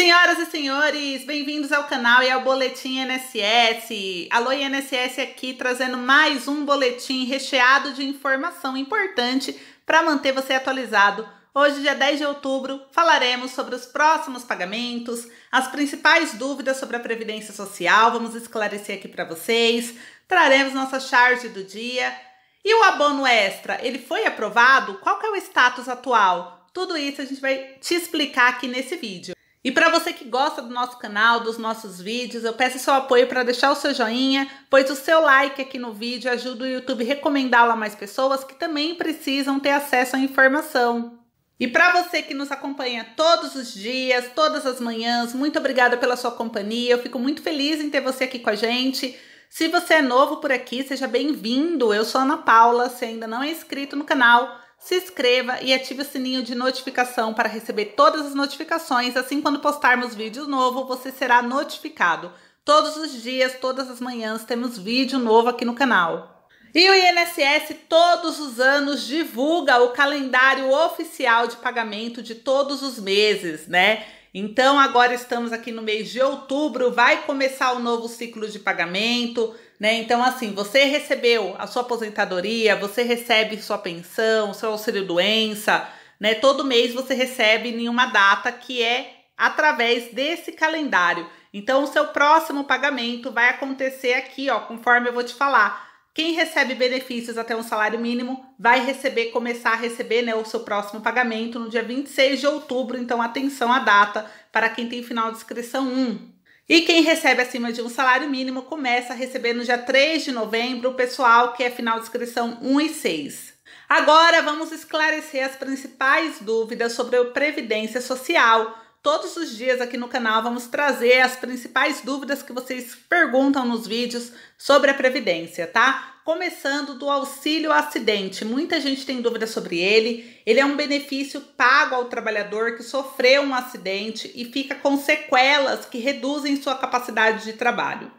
Senhoras e senhores, bem-vindos ao canal e ao Boletim NSS. Alô INSS aqui trazendo mais um boletim recheado de informação importante para manter você atualizado. Hoje, dia 10 de outubro, falaremos sobre os próximos pagamentos, as principais dúvidas sobre a Previdência Social, vamos esclarecer aqui para vocês, traremos nossa charge do dia. E o abono extra, ele foi aprovado? Qual é o status atual? Tudo isso a gente vai te explicar aqui nesse vídeo. E para você que gosta do nosso canal, dos nossos vídeos, eu peço seu apoio para deixar o seu joinha, pois o seu like aqui no vídeo ajuda o YouTube a recomendá-lo a mais pessoas que também precisam ter acesso à informação. E para você que nos acompanha todos os dias, todas as manhãs, muito obrigada pela sua companhia. Eu fico muito feliz em ter você aqui com a gente. Se você é novo por aqui, seja bem-vindo. Eu sou Ana Paula. Se ainda não é inscrito no canal, se inscreva e ative o sininho de notificação para receber todas as notificações. Assim, quando postarmos vídeos novo, você será notificado. Todos os dias, todas as manhãs, temos vídeo novo aqui no canal. E o INSS todos os anos divulga o calendário oficial de pagamento de todos os meses, né? Então, agora estamos aqui no mês de outubro, vai começar o novo ciclo de pagamento, né? Então, assim, você recebeu a sua aposentadoria, você recebe sua pensão, seu auxílio doença, né? Todo mês você recebe em uma data que é através desse calendário. Então, o seu próximo pagamento vai acontecer aqui, ó, conforme eu vou te falar quem recebe benefícios até um salário mínimo vai receber, começar a receber né, o seu próximo pagamento no dia 26 de outubro, então atenção à data para quem tem final de inscrição 1. E quem recebe acima de um salário mínimo começa a receber no dia 3 de novembro o pessoal que é final de inscrição 1 e 6. Agora vamos esclarecer as principais dúvidas sobre a Previdência Social Todos os dias aqui no canal vamos trazer as principais dúvidas que vocês perguntam nos vídeos sobre a previdência, tá? Começando do auxílio acidente. Muita gente tem dúvida sobre ele. Ele é um benefício pago ao trabalhador que sofreu um acidente e fica com sequelas que reduzem sua capacidade de trabalho.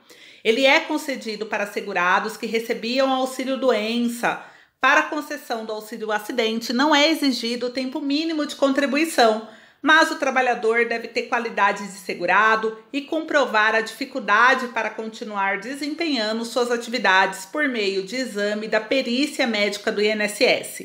Ele é concedido para segurados que recebiam auxílio doença. Para concessão do auxílio acidente, não é exigido o tempo mínimo de contribuição mas o trabalhador deve ter qualidade de segurado e comprovar a dificuldade para continuar desempenhando suas atividades por meio de exame da perícia médica do INSS.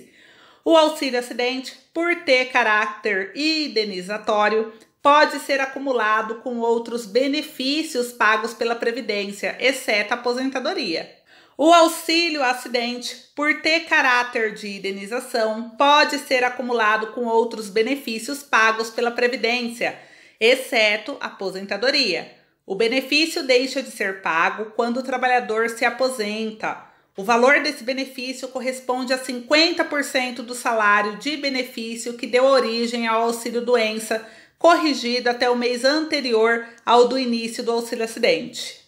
O auxílio acidente, por ter caráter indenizatório, pode ser acumulado com outros benefícios pagos pela Previdência, exceto a aposentadoria. O auxílio acidente, por ter caráter de indenização, pode ser acumulado com outros benefícios pagos pela Previdência, exceto aposentadoria. O benefício deixa de ser pago quando o trabalhador se aposenta. O valor desse benefício corresponde a 50% do salário de benefício que deu origem ao auxílio doença, corrigido até o mês anterior ao do início do auxílio acidente.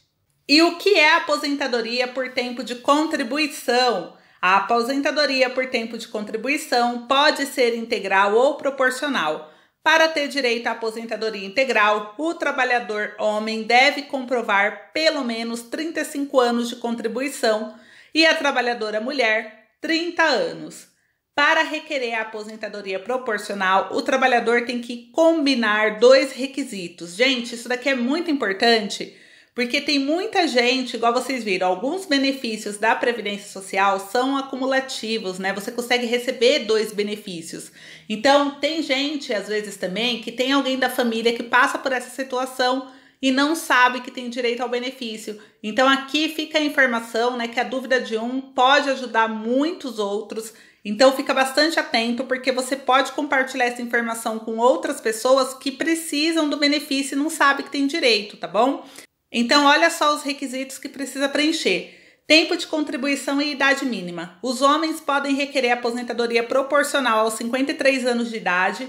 E o que é aposentadoria por tempo de contribuição? A aposentadoria por tempo de contribuição pode ser integral ou proporcional. Para ter direito à aposentadoria integral, o trabalhador homem deve comprovar pelo menos 35 anos de contribuição e a trabalhadora mulher 30 anos. Para requerer a aposentadoria proporcional, o trabalhador tem que combinar dois requisitos. Gente, isso daqui é muito importante porque tem muita gente, igual vocês viram, alguns benefícios da Previdência Social são acumulativos, né? Você consegue receber dois benefícios. Então, tem gente, às vezes também, que tem alguém da família que passa por essa situação e não sabe que tem direito ao benefício. Então, aqui fica a informação, né? Que a dúvida de um pode ajudar muitos outros. Então, fica bastante atento, porque você pode compartilhar essa informação com outras pessoas que precisam do benefício e não sabem que tem direito, tá bom? Então, olha só os requisitos que precisa preencher. Tempo de contribuição e idade mínima. Os homens podem requerer aposentadoria proporcional aos 53 anos de idade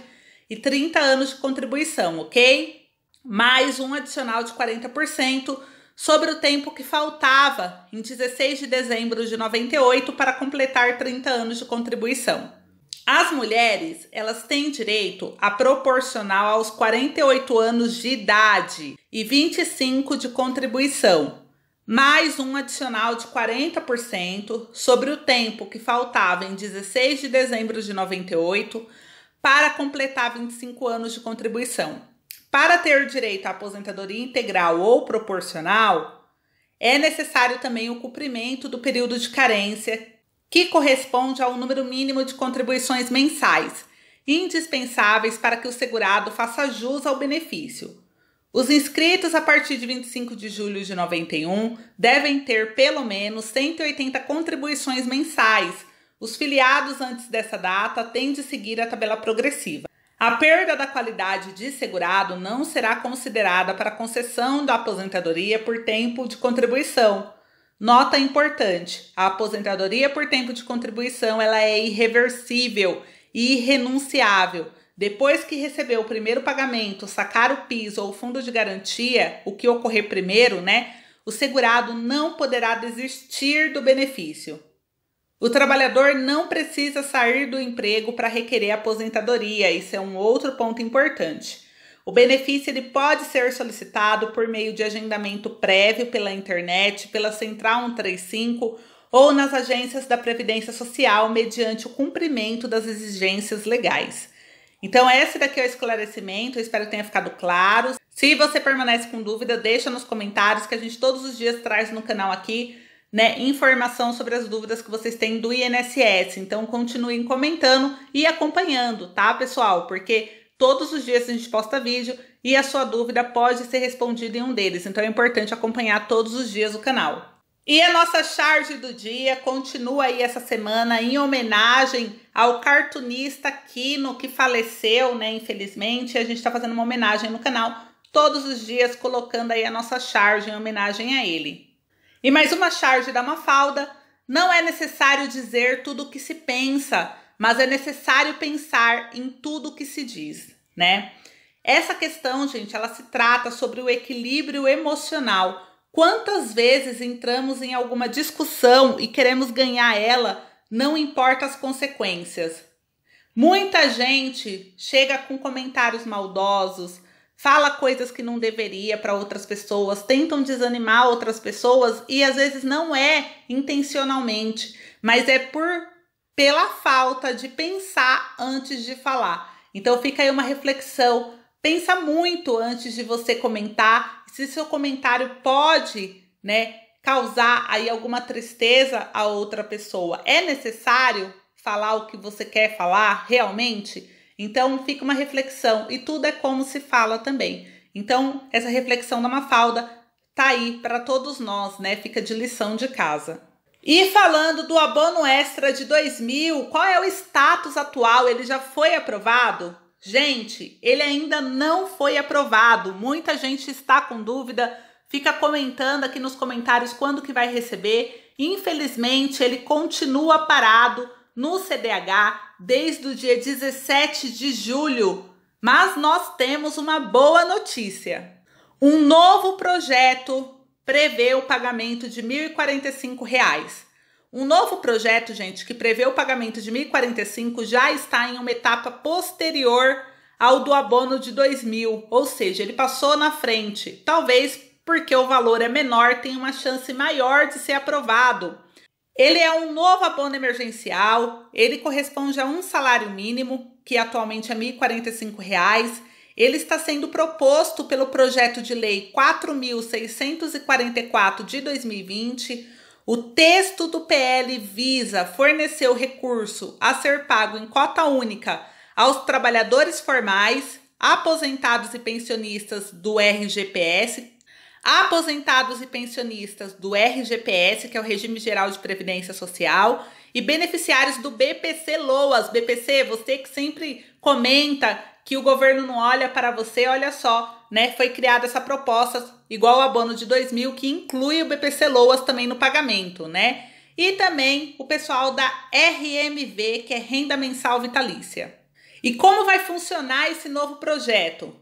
e 30 anos de contribuição, ok? Mais um adicional de 40% sobre o tempo que faltava em 16 de dezembro de 98 para completar 30 anos de contribuição. As mulheres, elas têm direito a proporcional aos 48 anos de idade e 25 de contribuição, mais um adicional de 40% sobre o tempo que faltava em 16 de dezembro de 98 para completar 25 anos de contribuição. Para ter direito à aposentadoria integral ou proporcional, é necessário também o cumprimento do período de carência que corresponde ao número mínimo de contribuições mensais, indispensáveis para que o segurado faça jus ao benefício. Os inscritos a partir de 25 de julho de 91 devem ter pelo menos 180 contribuições mensais. Os filiados antes dessa data têm de seguir a tabela progressiva. A perda da qualidade de segurado não será considerada para concessão da aposentadoria por tempo de contribuição Nota importante: a aposentadoria por tempo de contribuição ela é irreversível e irrenunciável. Depois que receber o primeiro pagamento, sacar o PIS ou o fundo de garantia, o que ocorrer primeiro, né? O segurado não poderá desistir do benefício. O trabalhador não precisa sair do emprego para requerer aposentadoria, isso é um outro ponto importante. O benefício ele pode ser solicitado por meio de agendamento prévio pela internet, pela Central 135 ou nas agências da Previdência Social mediante o cumprimento das exigências legais. Então, esse daqui é o esclarecimento, eu espero que tenha ficado claro. Se você permanece com dúvida, deixa nos comentários que a gente todos os dias traz no canal aqui, né, informação sobre as dúvidas que vocês têm do INSS. Então, continuem comentando e acompanhando, tá, pessoal? Porque Todos os dias a gente posta vídeo e a sua dúvida pode ser respondida em um deles, então é importante acompanhar todos os dias o canal. E a nossa charge do dia continua aí essa semana em homenagem ao cartunista Kino que faleceu, né? Infelizmente, a gente está fazendo uma homenagem no canal todos os dias, colocando aí a nossa charge em homenagem a ele. E mais uma charge da Mafalda: não é necessário dizer tudo o que se pensa, mas é necessário pensar em tudo que se diz, né? Essa questão, gente, ela se trata sobre o equilíbrio emocional. Quantas vezes entramos em alguma discussão e queremos ganhar ela, não importa as consequências. Muita gente chega com comentários maldosos, fala coisas que não deveria para outras pessoas, tentam desanimar outras pessoas e às vezes não é intencionalmente, mas é por pela falta de pensar antes de falar. Então fica aí uma reflexão. Pensa muito antes de você comentar. Se seu comentário pode, né, causar aí alguma tristeza a outra pessoa, é necessário falar o que você quer falar realmente? Então fica uma reflexão e tudo é como se fala também. Então essa reflexão da Mafalda tá aí para todos nós, né? Fica de lição de casa. E falando do abono extra de 2000, qual é o status atual? Ele já foi aprovado? Gente, ele ainda não foi aprovado. Muita gente está com dúvida, fica comentando aqui nos comentários quando que vai receber. Infelizmente, ele continua parado no CDH desde o dia 17 de julho. Mas nós temos uma boa notícia. Um novo projeto prevê o pagamento de R$ 1.045. Reais. Um novo projeto, gente, que prevê o pagamento de R$ 1.045 já está em uma etapa posterior ao do abono de 2000, ou seja, ele passou na frente. Talvez porque o valor é menor, tem uma chance maior de ser aprovado. Ele é um novo abono emergencial, ele corresponde a um salário mínimo, que atualmente é R$ 1.045, reais, ele está sendo proposto pelo projeto de lei 4644 de 2020. O texto do PL visa fornecer o recurso a ser pago em cota única aos trabalhadores formais, aposentados e pensionistas do RGPS, aposentados e pensionistas do RGPS, que é o Regime Geral de Previdência Social, e beneficiários do BPC Loas. BPC, você que sempre comenta que o governo não olha para você, olha só, né? Foi criada essa proposta, igual ao abono de 2000, que inclui o BPC Loas também no pagamento, né? E também o pessoal da RMV, que é Renda Mensal Vitalícia. E como vai funcionar esse novo projeto?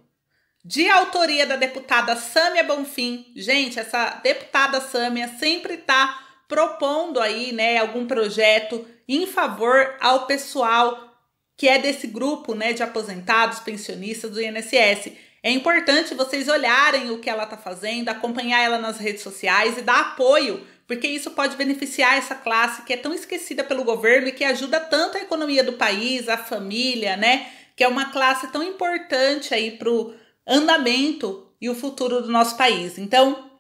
De autoria da deputada Sâmia Bonfim. Gente, essa deputada Sâmia sempre está propondo aí, né, algum projeto em favor ao pessoal que é desse grupo né, de aposentados, pensionistas do INSS. É importante vocês olharem o que ela está fazendo, acompanhar ela nas redes sociais e dar apoio, porque isso pode beneficiar essa classe que é tão esquecida pelo governo e que ajuda tanto a economia do país, a família, né? Que é uma classe tão importante aí para o andamento e o futuro do nosso país. Então,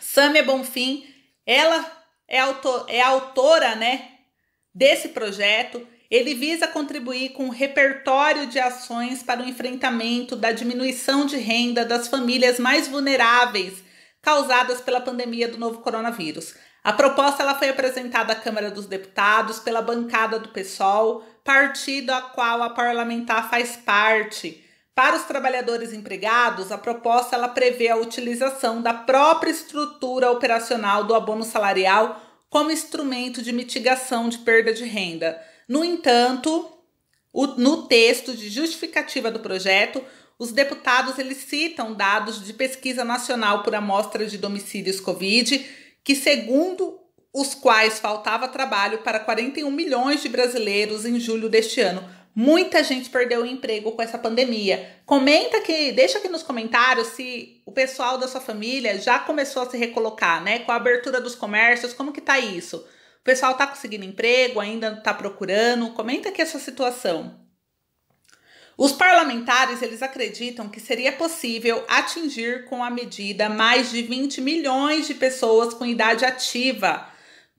Samia Bonfim, ela é, autor, é autora, né, desse projeto, ele visa contribuir com um repertório de ações para o enfrentamento da diminuição de renda das famílias mais vulneráveis causadas pela pandemia do novo coronavírus. A proposta ela foi apresentada à Câmara dos Deputados pela bancada do PSOL, partido a qual a parlamentar faz parte. Para os trabalhadores empregados, a proposta ela prevê a utilização da própria estrutura operacional do abono salarial como instrumento de mitigação de perda de renda. No entanto, o, no texto de justificativa do projeto, os deputados eles citam dados de pesquisa nacional por amostra de domicílios Covid, que segundo os quais faltava trabalho para 41 milhões de brasileiros em julho deste ano. Muita gente perdeu o emprego com essa pandemia. Comenta aqui, deixa aqui nos comentários se o pessoal da sua família já começou a se recolocar, né? Com a abertura dos comércios, como que tá isso? O pessoal está conseguindo emprego, ainda está procurando? Comenta aqui a sua situação. Os parlamentares eles acreditam que seria possível atingir com a medida mais de 20 milhões de pessoas com idade ativa.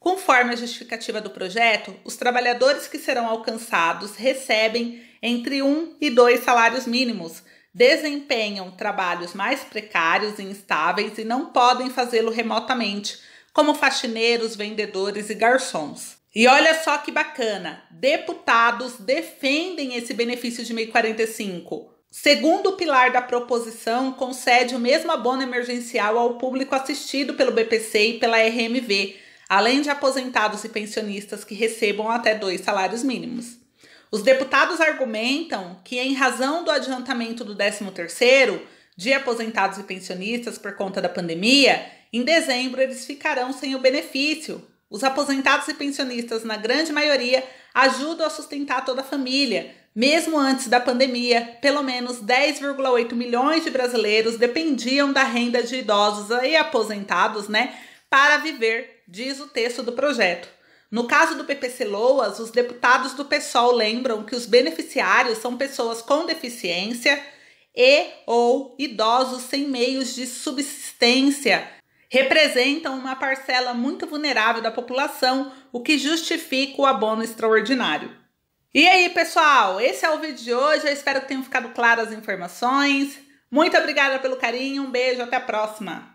Conforme a justificativa do projeto, os trabalhadores que serão alcançados recebem entre um e dois salários mínimos, desempenham trabalhos mais precários e instáveis e não podem fazê-lo remotamente como faxineiros, vendedores e garçons. E olha só que bacana, deputados defendem esse benefício de 45. Segundo o pilar da proposição, concede o mesmo abono emergencial ao público assistido pelo BPC e pela RMV, além de aposentados e pensionistas que recebam até dois salários mínimos. Os deputados argumentam que, em razão do adiantamento do 13º, de aposentados e pensionistas por conta da pandemia, em dezembro eles ficarão sem o benefício. Os aposentados e pensionistas, na grande maioria, ajudam a sustentar toda a família. Mesmo antes da pandemia, pelo menos 10,8 milhões de brasileiros dependiam da renda de idosos e aposentados, né, para viver, diz o texto do projeto. No caso do PPC Loas, os deputados do PSOL lembram que os beneficiários são pessoas com deficiência, e ou idosos sem meios de subsistência representam uma parcela muito vulnerável da população, o que justifica o abono extraordinário. E aí, pessoal, esse é o vídeo de hoje. Eu espero que tenham ficado claras as informações. Muito obrigada pelo carinho, um beijo, até a próxima!